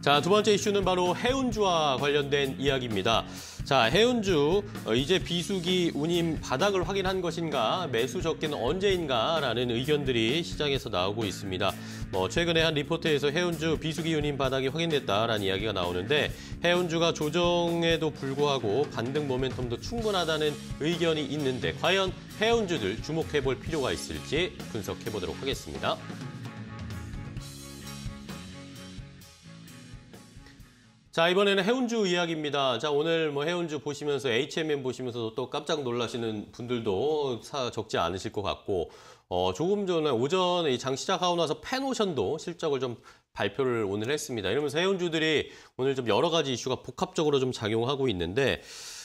자, 두 번째 이슈는 바로 해운주와 관련된 이야기입니다. 자, 해운주 어, 이제 비수기 운임 바닥을 확인한 것인가, 매수 적기는 언제인가라는 의견들이 시장에서 나오고 있습니다. 뭐 최근에 한 리포트에서 해운주 비수기 운임 바닥이 확인됐다라는 이야기가 나오는데 해운주가 조정에도 불구하고 반등 모멘텀도 충분하다는 의견이 있는데 과연 해운주들 주목해 볼 필요가 있을지 분석해 보도록 하겠습니다. 자 이번에는 해운주 이야기입니다. 자 오늘 뭐 해운주 보시면서 HMM 보시면서 도또 깜짝 놀라시는 분들도 사 적지 않으실 것 같고 어 조금 전에 오전에 장 시작하고 나서 펜오션도 실적을 좀 발표를 오늘 했습니다. 이러면서 해운주들이 오늘 좀 여러 가지 이슈가 복합적으로 좀 작용하고 있는데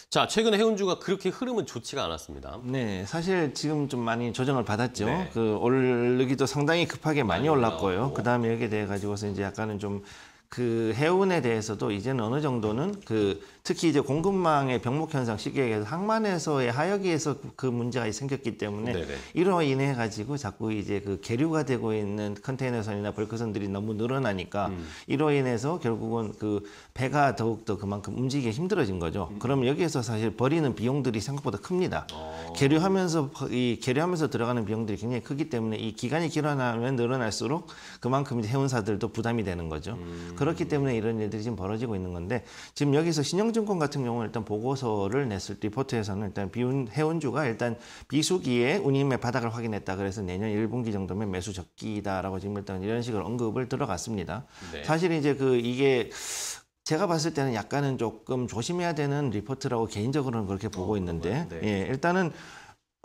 자, 최근 해운주가 그렇게 흐름은 좋지가 않았습니다. 네, 사실 지금 좀 많이 조정을 받았죠. 네. 그 오르기도 상당히 급하게 많이 올랐고요. 그 다음에 여기에 대해 가지고서 이제 약간은 좀그 해운에 대해서도 이제는 어느 정도는 그 특히 이제 공급망의 병목 현상 쉽게 얘기해서 항만에서의 하역에서 그 문제가 생겼기 때문에 네네. 이로 인해 가지고 자꾸 이제 그 계류가 되고 있는 컨테이너선이나 벌크선들이 너무 늘어나니까 음. 이로 인해서 결국은 그 배가 더욱더 그만큼 움직이기 힘들어진 거죠. 음. 그럼 여기에서 사실 버리는 비용들이 생각보다 큽니다. 어. 계류하면서 이 계류하면서 들어가는 비용들이 굉장히 크기 때문에 이 기간이 길어나면 늘어날수록 그만큼 해운사들도 부담이 되는 거죠. 음. 그렇기 때문에 이런 일들이 지금 벌어지고 있는 건데 지금 여기서 신영증권 같은 경우는 일단 보고서를 냈을 리포트에서는 일단 비운 해운주가 일단 비수기에 운임의 바닥을 확인했다 그래서 내년 1분기 정도면 매수 적기다라고 지금 일단 이런 식으로 언급을 들어갔습니다. 네. 사실 이제 그 이게 제가 봤을 때는 약간은 조금 조심해야 되는 리포트라고 개인적으로는 그렇게 보고 어, 있는데 네. 예, 일단은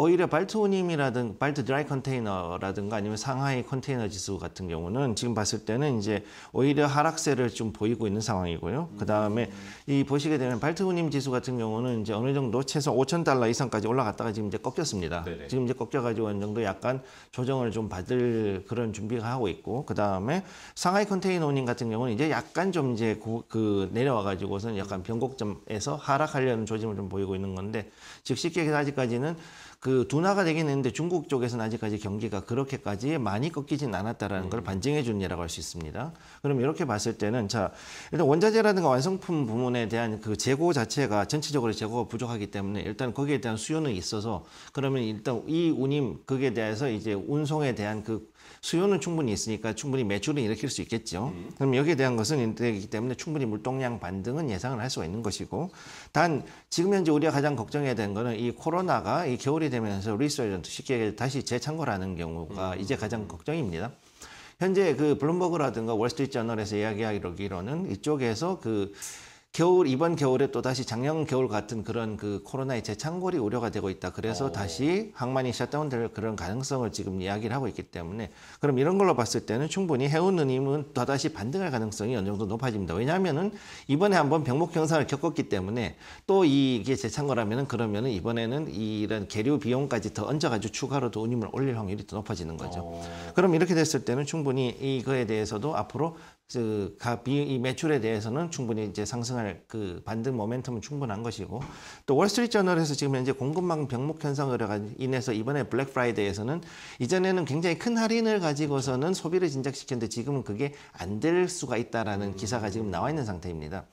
오히려 발트오님이라든 발트 드라이 컨테이너라든가 아니면 상하이 컨테이너 지수 같은 경우는 지금 봤을 때는 이제 오히려 하락세를 좀 보이고 있는 상황이고요. 음. 그 다음에 이 보시게 되면 발트오님 지수 같은 경우는 이제 어느 정도 최소 5천 달러 이상까지 올라갔다가 지금 이제 꺾였습니다. 네네. 지금 이제 꺾여가지고 어느 정도 약간 조정을 좀 받을 그런 준비가 하고 있고 그 다음에 상하이 컨테이너님 같은 경우는 이제 약간 좀 이제 고, 그내려와가지고서는 약간 변곡점에서 하락하려는 조짐을 좀 보이고 있는 건데 즉 쉽게 얘기해서 아직까지는 그그 둔화가 되긴 했는데 중국 쪽에서는 아직까지 경기가 그렇게까지 많이 꺾이진 않았다라는 음. 걸 네. 반증해 준 예라고 할 수 있습니다. 그럼 이렇게 봤을 때는 자 일단 원자재라든가 완성품 부문에 대한 그 재고 자체가 전체적으로 재고가 부족하기 때문에 일단 거기에 대한 수요는 있어서 그러면 일단 이 운임 거에 대해서 이제 운송에 대한 그 수요는 충분히 있으니까 충분히 매출은 일으킬 수 있겠죠. 음. 그럼 여기에 대한 것은 되기 때문에 충분히 물동량 반등은 예상을 할 수가 있는 것이고 단 지금 현재 우리가 가장 걱정해야 되는 거는 이 코로나가 이 겨울이 되면 되면서 리서이런트 쉽게 얘기해서 다시 재창고라는 경우가 음. 이제 가장 걱정입니다. 현재 그 블룸버그라든가 월스트리트 저널에서 이야기하기로는 이쪽에서 그 겨울 이번 겨울에 또 다시 작년 겨울 같은 그런 그 코로나의 재창궐이 우려가 되고 있다. 그래서 오. 어. 다시 항만이 셧다운될 그런 가능성을 지금 이야기를 하고 있기 때문에 그럼 이런 걸로 봤을 때는 충분히 해운 운임은 또 다시 반등할 가능성이 어느 정도 높아집니다. 왜냐하면은 이번에 한번 병목 경상을 겪었기 때문에 또 이게 재창궐하면은 그러면은 이번에는 이런 계류 비용까지 더 얹어가지고 추가로 도 운임을 올릴 확률이 더 높아지는 거죠. 오. 어. 그럼 이렇게 됐을 때는 충분히 이거에 대해서도 앞으로 그 값이 이 매출에 대해서는 충분히 이제 상승할 그 반등 모멘텀은 충분한 것이고 또 월스트리트저널에서 지금 현재 공급망 병목 현상으로 인해서 이번에 블랙 프라이데이에서는 이전에는 굉장히 큰 할인을 가지고서는 소비를 진작시켰는데 지금은 그게 안 될 수가 있다라는 기사가 지금 나와 있는 상태입니다.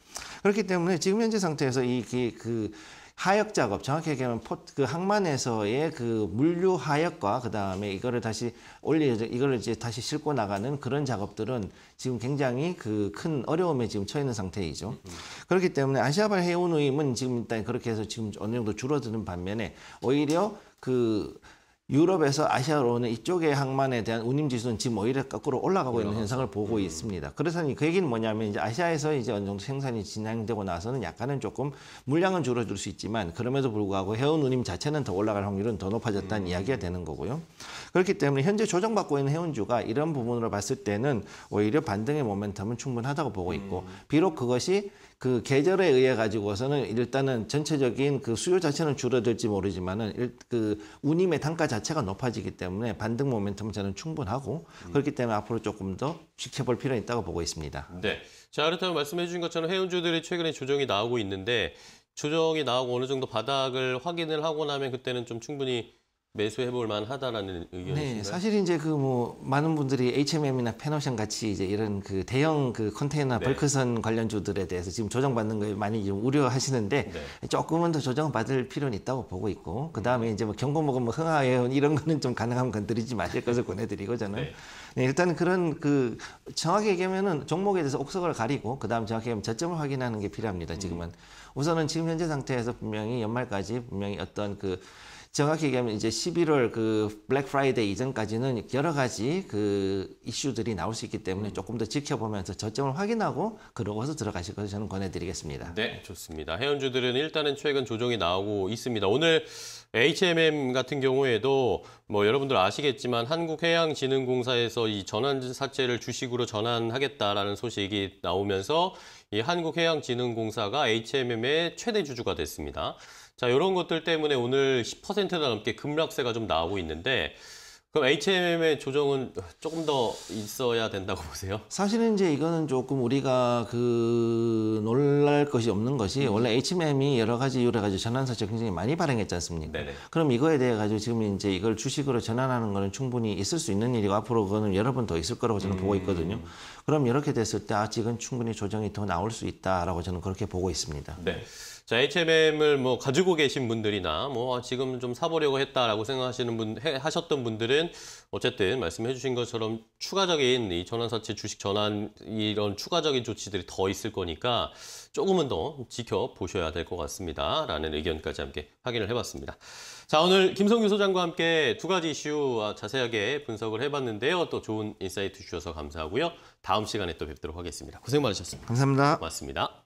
그렇기 때문에 지금 현재 상태에서 이그 그, 그 하역 작업, 정확히 얘기하면 포트, 그 항만에서의 그 물류 하역과 그 다음에 이거를 다시 올리, 이거를 이제 다시 싣고 나가는 그런 작업들은 지금 굉장히 그 큰 어려움에 지금 처해 있는 상태이죠. 음, 음. 그렇기 때문에 아시아발 해운 의임은 지금 일단 그렇게 해서 지금 어느 정도 줄어드는 반면에 오히려 그 유럽에서 아시아로 오는 이쪽의 항만에 대한 운임 지수는 지금 오히려 거꾸로 올라가고 있는 그렇죠. 현상을 보고 음. 있습니다. 그래서 그 얘기는 뭐냐면 이제 아시아에서 이제 어느 정도 생산이 진행되고 나서는 약간은 조금 물량은 줄어들 수 있지만 그럼에도 불구하고 해운 운임 자체는 더 올라갈 확률은 더 높아졌다는 음. 이야기가 되는 거고요. 그렇기 때문에 현재 조정받고 있는 해운주가 이런 부분으로 봤을 때는 오히려 반등의 모멘텀은 충분하다고 보고 있고 음. 비록 그것이 그 계절에 의해 가지고서는 일단은 전체적인 그 수요 자체는 줄어들지 모르지만은 그 운임의 단가 자체가 높아지기 때문에 반등 모멘텀 저는 충분하고 음. 그렇기 때문에 앞으로 조금 더 지켜볼 필요는 있다고 보고 있습니다. 네. 자, 그렇다면 말씀해 주신 것처럼 해운주들이 최근에 조정이 나오고 있는데 조정이 나오고 어느 정도 바닥을 확인을 하고 나면 그때는 좀 충분히 매수해 볼 만하다라는 의견이신가요? 네, 사실 이제 그 뭐 많은 분들이 HMM이나 페노션 같이 이제 이런 그 대형 그 컨테이너 네. 벌크선 관련주들에 대해서 지금 조정받는 걸 많이 좀 우려하시는데 네. 조금은 더 조정받을 필요는 있다고 보고 있고 그다음에 이제 뭐 경고목은 뭐 흥하예언 이런 거는 좀 가능하면 건드리지 마실 것을 네. 권해드리고 저는 네. 네, 일단 그런 그 정확히 얘기하면은 종목에 대해서 옥석을 가리고 그다음 정확히 얘기하면 저점을 확인하는 게 필요합니다. 지금은 음. 우선은 지금 현재 상태에서 분명히 연말까지 분명히 어떤 그 정확히 얘기하면 이제 11월 그 블랙 프라이데이 이전까지는 여러 가지 그 이슈들이 나올 수 있기 때문에 음. 조금 더 지켜보면서 저점을 확인하고 그러고서 들어가실 것을 저는 권해드리겠습니다. 네, 좋습니다. 해운주들은 일단은 최근 조정이 나오고 있습니다. 오늘 HMM 같은 경우에도 뭐 여러분들 아시겠지만 한국해양진흥공사에서 이 전환 사채를 주식으로 전환하겠다라는 소식이 나오면서 이 한국해양진흥공사가 HMM의 최대 주주가 됐습니다. 자, 이런 것들 때문에 오늘 10%나 넘게 급락세가 좀 나오고 있는데 그럼 HMM의 조정은 조금 더 있어야 된다고 보세요? 사실은 이제 이거는 조금 우리가 그 놀랄 것이 없는 것이 음. 원래 HMM이 여러 가지 이유로 가지고 전환사채 굉장히 많이 발행했지 않습니까? 네네. 그럼 이거에 대해 가지고 지금 이제 이걸 주식으로 전환하는 거는 충분히 있을 수 있는 일이고 앞으로 그거는 여러 번 더 있을 거라고 저는 음. 보고 있거든요. 그럼 이렇게 됐을 때 아직은 충분히 조정이 더 나올 수 있다라고 저는 그렇게 보고 있습니다. 네. 자, HMM을 뭐 가지고 계신 분들이나 뭐 아, 지금 좀 사보려고 했다라고 생각하시는 분, 해, 하셨던 분들은 어쨌든 말씀해 주신 것처럼 추가적인 이 전환사채 주식 전환 이런 추가적인 조치들이 더 있을 거니까 조금은 더 지켜보셔야 될 것 같습니다. 라는 의견까지 함께 확인을 해봤습니다. 자, 오늘 김성규 소장과 함께 두 가지 이슈 아, 자세하게 분석을 해봤는데요. 또 좋은 인사이트 주셔서 감사하고요. 다음 시간에 또 뵙도록 하겠습니다. 고생 많으셨습니다. 감사합니다. 고맙습니다.